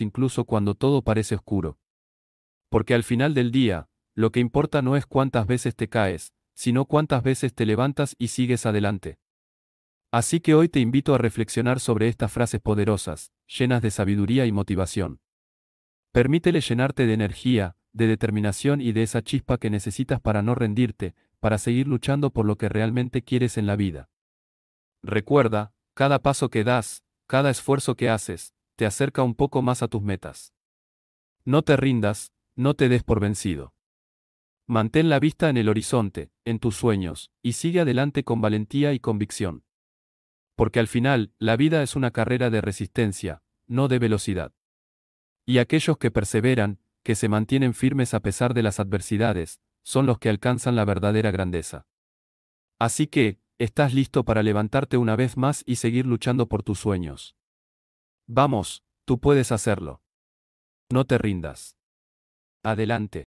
incluso cuando todo parece oscuro. Porque al final del día, lo que importa no es cuántas veces te caes, sino cuántas veces te levantas y sigues adelante. Así que hoy te invito a reflexionar sobre estas frases poderosas, llenas de sabiduría y motivación. Permítele llenarte de energía, de determinación y de esa chispa que necesitas para no rendirte, para seguir luchando por lo que realmente quieres en la vida. Recuerda, cada paso que das, cada esfuerzo que haces, te acerca un poco más a tus metas. No te rindas, no te des por vencido. Mantén la vista en el horizonte, en tus sueños, y sigue adelante con valentía y convicción. Porque al final, la vida es una carrera de resistencia, no de velocidad. Y aquellos que perseveran, que se mantienen firmes a pesar de las adversidades, son los que alcanzan la verdadera grandeza. Así que, estás listo para levantarte una vez más y seguir luchando por tus sueños. Vamos, tú puedes hacerlo. No te rindas. Adelante.